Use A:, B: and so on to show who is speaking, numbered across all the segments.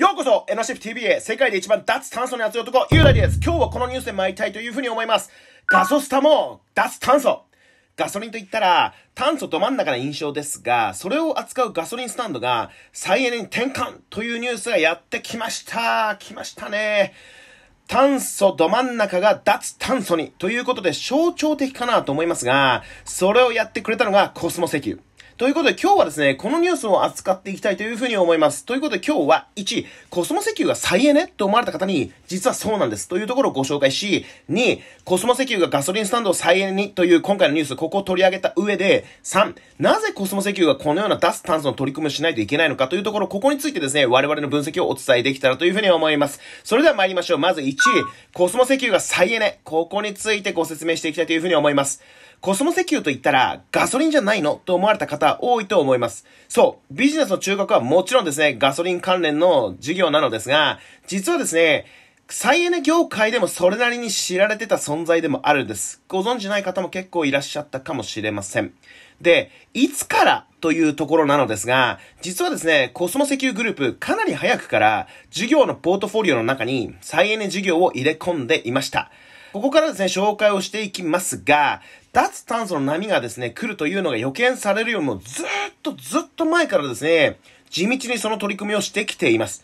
A: ようこそ n ェフ TV へ世界で一番脱炭素に熱い男、ゆうだです今日はこのニュースで参りたいというふうに思います。ガソスタも脱炭素ガソリンといったら炭素ど真ん中な印象ですが、それを扱うガソリンスタンドが再エネに転換というニュースがやってきました来ましたね炭素ど真ん中が脱炭素にということで象徴的かなと思いますが、それをやってくれたのがコスモ石油。ということで今日はですね、このニュースを扱っていきたいというふうに思います。ということで今日は1、コスモ石油が再エネと思われた方に、実はそうなんですというところをご紹介し、2、コスモ石油がガソリンスタンドを再エネにという今回のニュース、ここを取り上げた上で、3、なぜコスモ石油がこのような脱炭素の取り組みをしないといけないのかというところ、ここについてですね、我々の分析をお伝えできたらというふうに思います。それでは参りましょう。まず1、コスモ石油が再エネ、ここについてご説明していきたいというふうに思います。コスモ石油と言ったらガソリンじゃないのと思われた方多いと思います。そう、ビジネスの中核はもちろんですね、ガソリン関連の事業なのですが、実はですね、再エネ業界でもそれなりに知られてた存在でもあるんです。ご存知ない方も結構いらっしゃったかもしれません。で、いつからというところなのですが、実はですね、コスモ石油グループかなり早くから事業のポートフォリオの中に再エネ事業を入れ込んでいました。ここからですね、紹介をしていきますが、脱炭素の波がですね、来るというのが予見されるよりもずっとずっと前からですね、地道にその取り組みをしてきています。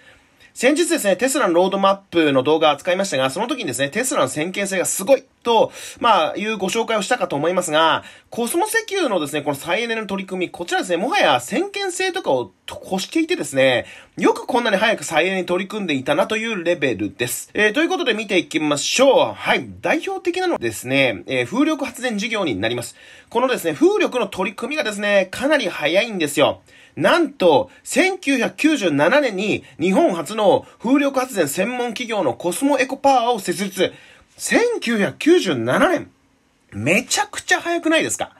A: 先日ですね、テスラのロードマップの動画を扱いましたが、その時にですね、テスラの先見性がすごいと、まあ、いうご紹介をしたかと思いますが、コスモ石油のですね、この再エネの取り組み、こちらですね、もはや先見性とかを越していてですね、よくこんなに早く再エネに取り組んでいたなというレベルです。えー、ということで見ていきましょう。はい。代表的なのはですね、えー、風力発電事業になります。このですね、風力の取り組みがですね、かなり早いんですよ。なんと、1997年に日本初の風力発電専門企業のコスモエコパワーを設立。1997年めちゃくちゃ早くないですか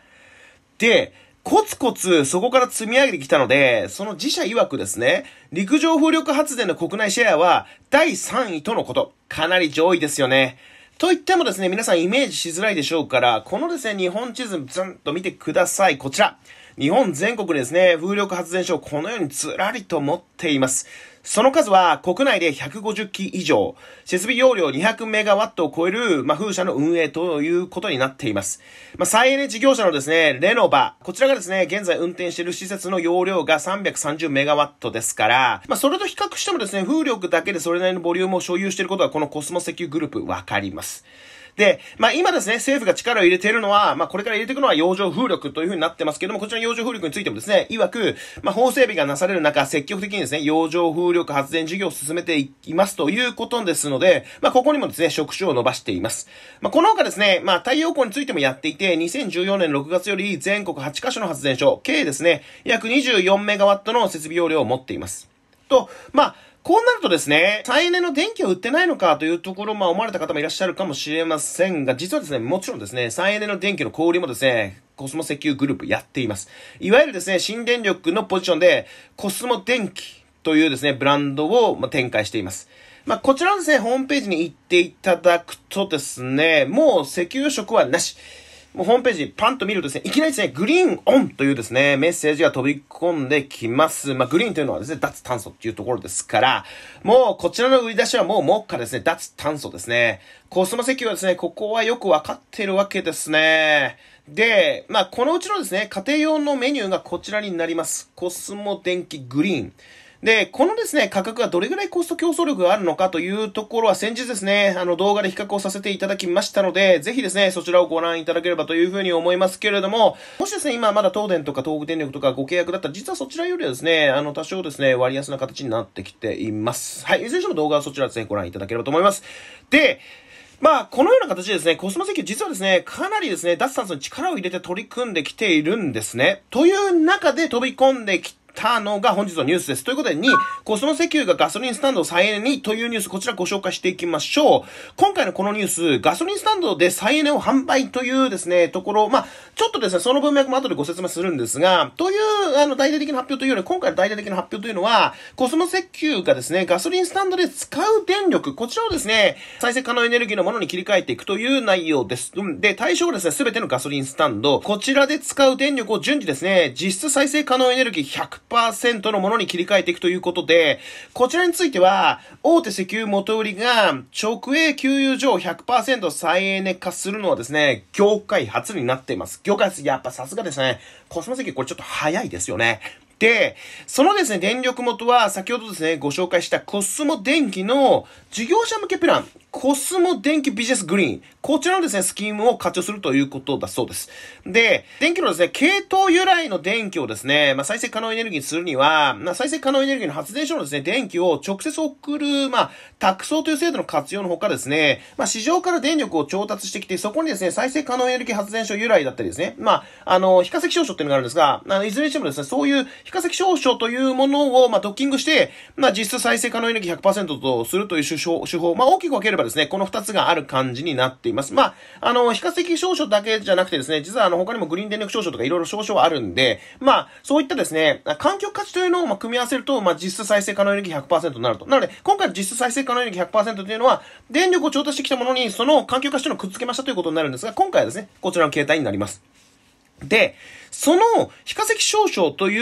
A: で、コツコツそこから積み上げてきたので、その自社曰くですね、陸上風力発電の国内シェアは第3位とのこと。かなり上位ですよね。と言ってもですね、皆さんイメージしづらいでしょうから、このですね、日本地図ずんと見てください。こちら。日本全国にですね、風力発電所をこのようにずらりと持っています。その数は国内で150機以上、設備容量200メガワットを超える、まあ、風車の運営ということになっています。まあ、再エネ事業者のですね、レノバ、こちらがですね、現在運転している施設の容量が330メガワットですから、まあ、それと比較してもですね、風力だけでそれなりのボリュームを所有していることがこのコスモ石油グループわかります。で、まあ今ですね、政府が力を入れているのは、まあこれから入れていくのは洋上風力というふうになってますけども、こちらの洋上風力についてもですね、曰く、まあ法整備がなされる中、積極的にですね、洋上風力発電事業を進めていきますということですので、まあここにもですね、職種を伸ばしています。まあこの他ですね、まあ太陽光についてもやっていて、2014年6月より全国8カ所の発電所、計ですね、約24メガワットの設備容量を持っています。と、まあ、こうなるとですね、再エネの電気を売ってないのかというところ、まあ思われた方もいらっしゃるかもしれませんが、実はですね、もちろんですね、再エネの電気の小売もですね、コスモ石油グループやっています。いわゆるですね、新電力のポジションで、コスモ電気というですね、ブランドを展開しています。まあ、こちらのですね、ホームページに行っていただくとですね、もう石油食はなし。もうホームページパンと見るとですね、いきなりですね、グリーンオンというですね、メッセージが飛び込んできます。まあ、グリーンというのはですね、脱炭素っていうところですから、もうこちらの売り出しはもう目下ですね、脱炭素ですね。コスモ石油はですね、ここはよくわかってるわけですね。で、まあ、このうちのですね、家庭用のメニューがこちらになります。コスモ電気グリーン。で、このですね、価格がどれぐらいコスト競争力があるのかというところは先日ですね、あの動画で比較をさせていただきましたので、ぜひですね、そちらをご覧いただければというふうに思いますけれども、もしですね、今まだ東電とか東北電力とかご契約だったら、実はそちらよりはですね、あの、多少ですね、割安な形になってきています。はい、いずれにしても動画はそちらですね、ご覧いただければと思います。で、まあ、このような形でですね、コスモ石油実はですね、かなりですね、脱炭素に力を入れて取り組んできているんですね。という中で飛び込んできて、たのが本日のニュースです。ということで2、コスモ石油がガソリンスタンド再エネにというニュース、こちらご紹介していきましょう。今回のこのニュース、ガソリンスタンドで再エネを販売というですね、ところ、まあ、ちょっとですね、その文脈も後でご説明するんですが、という、あの、大々的な発表というより、今回の大々的な発表というのは、コスモ石油がですね、ガソリンスタンドで使う電力、こちらをですね、再生可能エネルギーのものに切り替えていくという内容です。で、対象はですね、すべてのガソリンスタンド、こちらで使う電力を順次ですね、実質再生可能エネルギー100 100%のものに切り替えていくということで、こちらについては、大手石油元売りが直営給油所を100%再エネ化するのはですね、業界初になっています。業界初、やっぱさすがですね、コスモ石油これちょっと早いですよね。で、そのですね、電力元は、先ほどですね、ご紹介したコスモ電気の事業者向けプラン、コスモ電気ビジネスグリーン。こちらのですね、スキームを活用するということだそうです。で、電気のですね、系統由来の電気をですね、まあ、再生可能エネルギーにするには、まあ、再生可能エネルギーの発電所のですね、電気を直接送る、まあ、託送という制度の活用のほかですね、まあ、市場から電力を調達してきて、そこにですね、再生可能エネルギー発電所由来だったりですね、まあ、あの、非化石証書っていうのがあるんですが、あの、いずれにしてもですね、そういう非化石証書というものを、まあ、ドッキングして、まあ、実質再生可能エネルギー100%とするという手法、手法まあ、大きく分ければですね、この2つがある感じになっています。ます。まあ、あの、非化石証書だけじゃなくてですね、実はあの、他にもグリーン電力証書とかいろいろ証書はあるんで、まあ、そういったですね、環境価値というのをま組み合わせると、まあ、実質再生可能エネルギー100%になると。なので、今回の実質再生可能エネルギー100%というのは、電力を調達してきたものに、その環境価値というのをくっつけましたということになるんですが、今回はですね、こちらの形態になります。で、その、非化石証書とい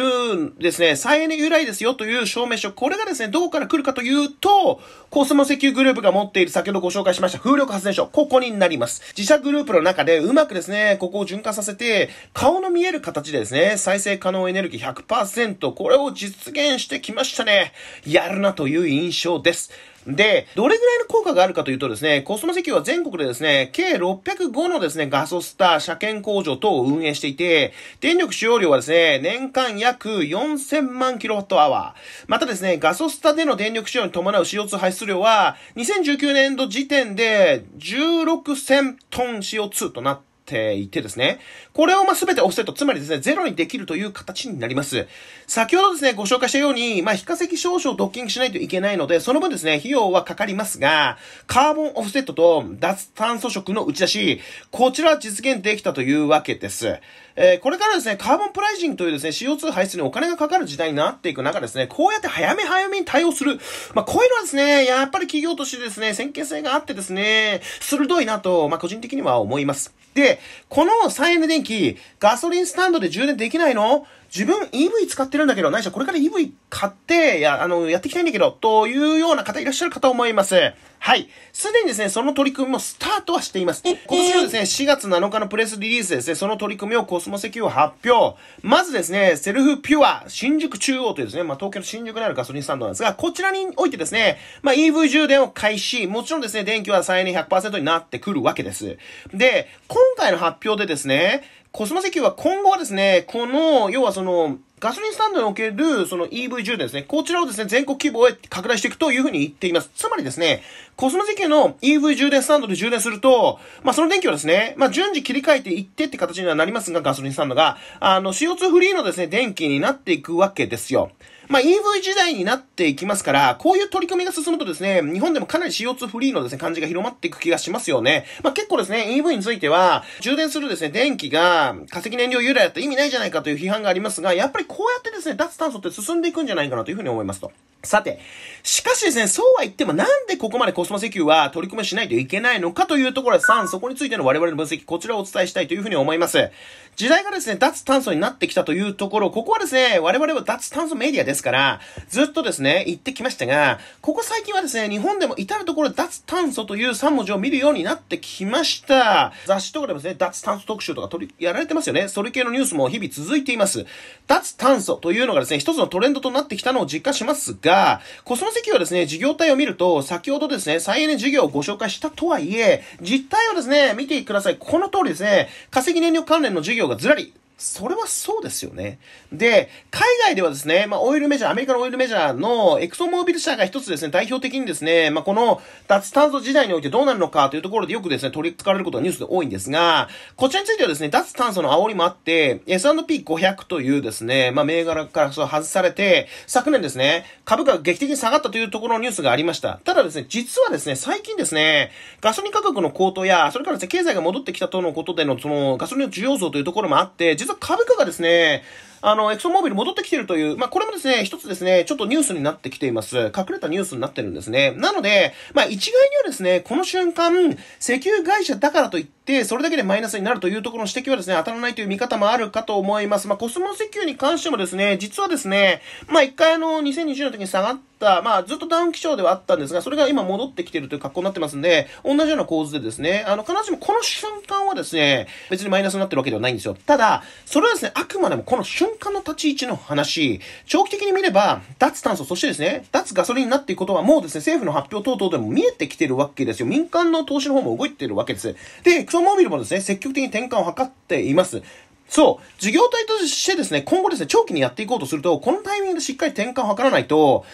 A: うですね、再エネ由来ですよという証明書、これがですね、どこから来るかというと、コスモ石油グループが持っている先ほどご紹介しました風力発電所、ここになります。自社グループの中でうまくですね、ここを循環させて、顔の見える形でですね、再生可能エネルギー100%、これを実現してきましたね。やるなという印象です。で、どれぐらいの効果があるかというとですね、コスモ石油は全国でですね、計605のですね、ガソスター、車検工場等を運営していて、電力使用量はですね、年間約4000万キロワットアワー。またですね、ガソスタでの電力使用に伴う CO2 排出量は、2019年度時点で16,000トン CO2 となってっていてですね、これをま全てオフセット、つまりですね、ゼロにできるという形になります。先ほどですね、ご紹介したように、まあ、非化石少々ドッキングしないといけないので、その分ですね、費用はかかりますが、カーボンオフセットと脱炭素色の打ち出し、こちらは実現できたというわけです。えー、これからですね、カーボンプライジングというですね、CO2 排出にお金がかかる時代になっていく中ですね、こうやって早め早めに対応する。まあ、こういうのはですね、やっぱり企業としてですね、先見性があってですね、鋭いなと、まあ、個人的には思います。で、この再エネ電気、ガソリンスタンドで充電できないの自分 EV 使ってるんだけど、ないしはこれから EV 買って、や、あの、やっていきたいんだけど、というような方いらっしゃるかと思います。はい。すでにですね、その取り組みもスタートはしています。今年のですね、4月7日のプレスリリースですね、その取り組みをコスモ石油発表。まずですね、セルフピュア、新宿中央というですね、まあ、東京の新宿にあるガソリンスタンドなんですが、こちらにおいてですね、まあ、EV 充電を開始、もちろんですね、電気は再エネ100%になってくるわけです。で、今回の発表でですね、コスモ石油は今後はですね、この、要はその、ガソリンスタンドにおける、その EV 充電ですね。こちらをですね、全国規模へ拡大していくというふうに言っています。つまりですね、コスモ時期の EV 充電スタンドで充電すると、まあ、その電気をですね、まあ、順次切り替えていってって形にはなりますが、ガソリンスタンドが、あの、CO2 フリーのですね、電気になっていくわけですよ。まあ、EV 時代になっていきますから、こういう取り組みが進むとですね、日本でもかなり CO2 フリーのですね、感じが広まっていく気がしますよね。まあ、結構ですね、EV については、充電するですね、電気が化石燃料由来だと意味ないじゃないかという批判がありますが、やっぱりこうやってですね、脱炭素って進んでいくんじゃないかなというふうに思いますと。さて、しかしですね、そうは言ってもなんでここまでコスモ石油は取り組みしないといけないのかというところで3、そこについての我々の分析、こちらをお伝えしたいというふうに思います。時代がですね、脱炭素になってきたというところ、ここはですね、我々は脱炭素メディアですから、ずっとですね、言ってきましたが、ここ最近はですね、日本でも至るところ脱炭素という3文字を見るようになってきました。雑誌とかでもですね、脱炭素特集とか取り、やられてますよね。それ系のニュースも日々続いています。脱炭素というのがですね、一つのトレンドとなってきたのを実感しますが、コスモ石油はですね、事業体を見ると、先ほどですね、再エネ事業をご紹介したとはいえ、実態をですね、見てください。この通りですね、化石燃料関連の事業がずらりそれはそうですよね。で、海外ではですね、まあ、オイルメジャー、アメリカのオイルメジャーのエクソモービル社が一つですね、代表的にですね、まあ、この脱炭素時代においてどうなるのかというところでよくですね、取り付かれることがニュースで多いんですが、こちらについてはですね、脱炭素の煽りもあって、S&P500 というですね、まあ、銘柄から外されて、昨年ですね、株価が劇的に下がったというところのニュースがありました。ただですね、実はですね、最近ですね、ガソリン価格の高騰や、それからですね、経済が戻ってきたとのことでの、その、ガソリンの需要増というところもあって、実は株価がですね、あの、エクソンモービル戻ってきてるという、まあ、これもですね、一つですね、ちょっとニュースになってきています。隠れたニュースになってるんですね。なので、まあ、一概にはですね、この瞬間、石油会社だからといって、それだけでマイナスになるというところの指摘はですね、当たらないという見方もあるかと思います。まあ、コスモ石油に関してもですね、実はですね、まあ、一回あの、2020の時に下がった、まあ、ずっとダウン基調ではあったんですが、それが今戻ってきてるという格好になってますんで、同じような構図でですね、あの、必ずしもこの瞬間はですね、別にマイナスになってるわけではないんですよ。ただ、それはですね、あくまでもこの瞬民間の立ち位置の話、長期的に見れば、脱炭素、そしてですね、脱ガソリンになっていくことはもうですね、政府の発表等々でも見えてきてるわけですよ。民間の投資の方も動いてるわけです。で、エクソンモービルもですね、積極的に転換を図っています。そう、事業体としてですね、今後ですね、長期にやっていこうとすると、このタイミングでしっかり転換を図らないと、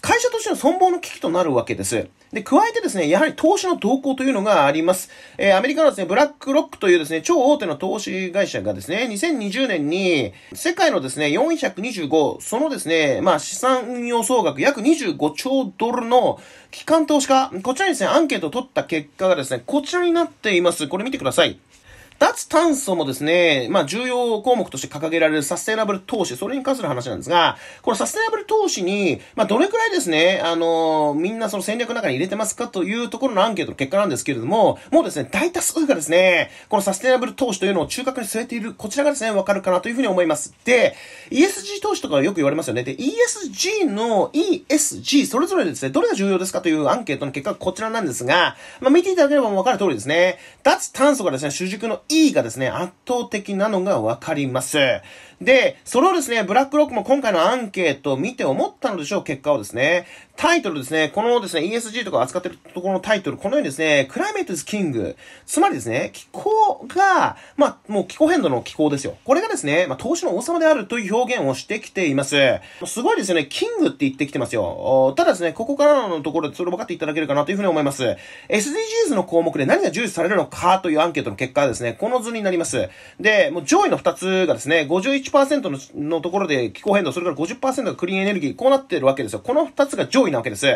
A: 会社としての存亡の危機となるわけです。で、加えてですね、やはり投資の動向というのがあります。えー、アメリカのですね、ブラックロックというですね、超大手の投資会社がですね、2020年に、世界のですね、425、そのですね、まあ、資産運用総額約25兆ドルの機関投資家、こちらにですね、アンケートを取った結果がですね、こちらになっています。これ見てください。脱炭素もですね、まあ、重要項目として掲げられるサステナブル投資、それに関する話なんですが、このサステナブル投資に、まあ、どれくらいですね、あのー、みんなその戦略の中に入れてますかというところのアンケートの結果なんですけれども、もうですね、大多数がですね、このサステナブル投資というのを中核に据えている、こちらがですね、わかるかなというふうに思います。で、ESG 投資とかよく言われますよね。で、ESG の ESG、それぞれですね、どれが重要ですかというアンケートの結果がこちらなんですが、まあ、見ていただければわかる通りですね、脱炭素がですね、主軸の E がですね、圧倒的なのがわかります。で、それをですね、ブラックロックも今回のアンケートを見て思ったのでしょう、結果をですね。タイトルですね、このですね、ESG とか扱ってるところのタイトル、このようにですね、クライメイトズキング。つまりですね、気候が、まあ、もう気候変動の気候ですよ。これがですね、まあ、投資の王様であるという表現をしてきています。すごいですね、キングって言ってきてますよ。ただですね、ここからのところでそれを分かっていただけるかなというふうに思います。SDGs の項目で何が重視されるのかというアンケートの結果はですね、この図になります。で、もう上位の2つがですね、51%ののところで気候変動、それから50%がクリーンエネルギー、こうなってるわけですよ。この2つが上位なわけです。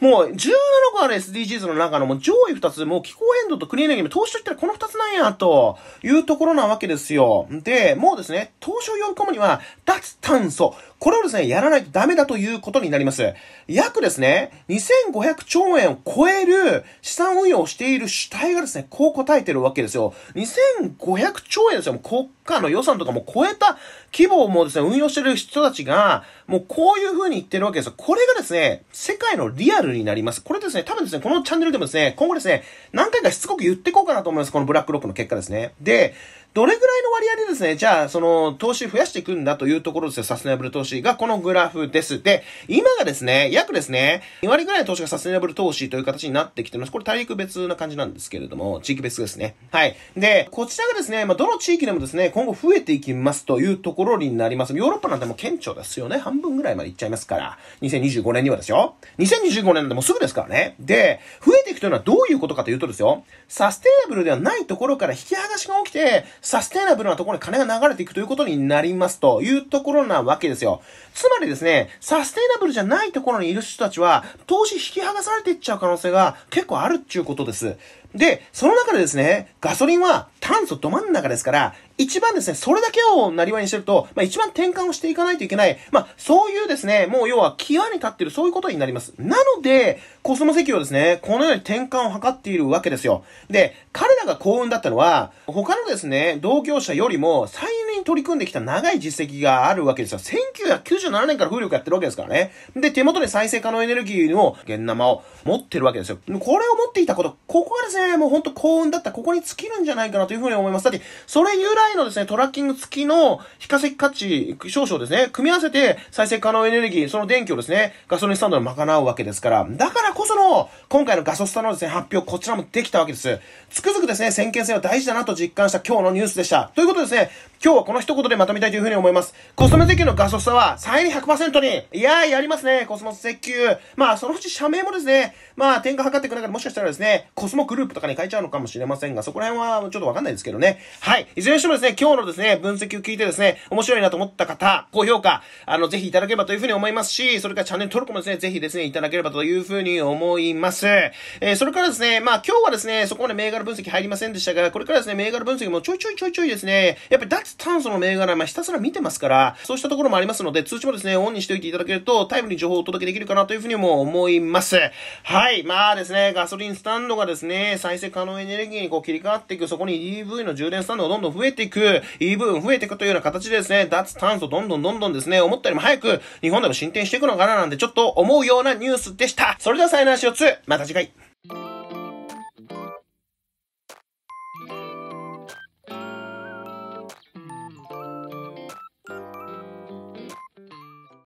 A: もう17個ある SDGs の中のもう上位2つ、もう気候変動とクリーンエネルギー、投資といったらこの2つなんや、というところなわけですよ。で、もうですね、投資を呼び込むには、脱炭素。これをですね、やらないとダメだということになります。約ですね、2500兆円を超える資産運用をしている主体がですね、こう答えてるわけですよ。2500兆円ですよ。国家の予算とかも超えた規模をもうですね、運用してる人たちが、もうこういう風に言ってるわけですよ。これがですね、世界のリアルになります。これですね、多分ですね、このチャンネルでもですね、今後ですね、何回かしつこく言っていこうかなと思います。このブラックロックの結果ですね。で、どれぐらいの割合でですね、じゃあ、その、投資増やしていくんだというところですよ、サステナブル投資がこのグラフです。で、今がですね、約ですね、2割ぐらいの投資がサステナブル投資という形になってきてます。これ大陸別な感じなんですけれども、地域別ですね。はい。で、こちらがですね、まあ、どの地域でもですね、今後増えていきますというところになります。ヨーロッパなんてもう顕著ですよね。半分ぐらいまでいっちゃいますから。2025年にはですよ。2025年なんてもうすぐですからね。で、増えていくというのはどういうことかというとですよ、サステナブルではないところから引き剥がしが起きて、サステナブルなところに金が流れていくということになりますというところなわけですよ。つまりですね、サステナブルじゃないところにいる人たちは、投資引き剥がされていっちゃう可能性が結構あるっていうことです。で、その中でですね、ガソリンは炭素ど真ん中ですから、一番ですね、それだけをなりわいにしてると、まあ、一番転換をしていかないといけない、まあ、そういうですね、もう要は、際に立ってる、そういうことになります。なので、コスモ石油をですね、このように転換を図っているわけですよ。で、彼らが幸運だったのは、他のですね、同業者よりも、再燃に取り組んできた長い実績があるわけですよ。1997年から風力やってるわけですからね。で、手元で再生可能エネルギーの現生を持ってるわけですよ。これを持っていたこと、ここがですね、もうほんと幸運だった、ここに尽きるんじゃないかなというふうに思います。だって、それ由来回のですね、トラッキング付きの非化石価値少々ですね、組み合わせて再生可能エネルギー、その電気をですね、ガソリンスタンドに賄うわけですから、だからこその、今回のガソスタのですね、発表、こちらもできたわけです。つくづくですね、先見性は大事だなと実感した今日のニュースでした。ということでですね、今日はこの一言でまとめたいというふうに思います。コスメ石油のガソスは再利100%に、いやー、やりますね、コスモス石油。まあ、そのうち社名もですね、まあ、点が測ってくく中でもしかしたらですね、コスモグループとかに変えちゃうのかもしれませんが、そこら辺はちょっとわかんないですけどね。はい。いずれにしてもですね、今日のですね、分析を聞いてですね、面白いなと思った方、高評価、あの、ぜひいただければというふうに思いますし、それからチャンネル登録もですね、ぜひですね、いただければというふうに思います。えー、それからですね、まあ、今日はですね、そこまで銘柄分析入りませんでしたが、これからですね、銘柄分析もちょいちょいちょいちょいですね、やっぱり炭素の銘柄、まあ、ひたすら見てますから、そうしたところもありますので、通知もですね、オンにしておいていただけると、タイムに情報をお届けできるかなというふうにも思います。はい。まあですね、ガソリンスタンドがですね、再生可能エネルギーにこう切り替わっていく、そこに EV の充電スタンドがどんどん増えていく、EV 増えていくというような形でですね、脱炭素どんどんどんどんですね、思ったよりも早く日本でも進展していくのかななんてちょっと思うようなニュースでした。それではさよならしよつ、また次回。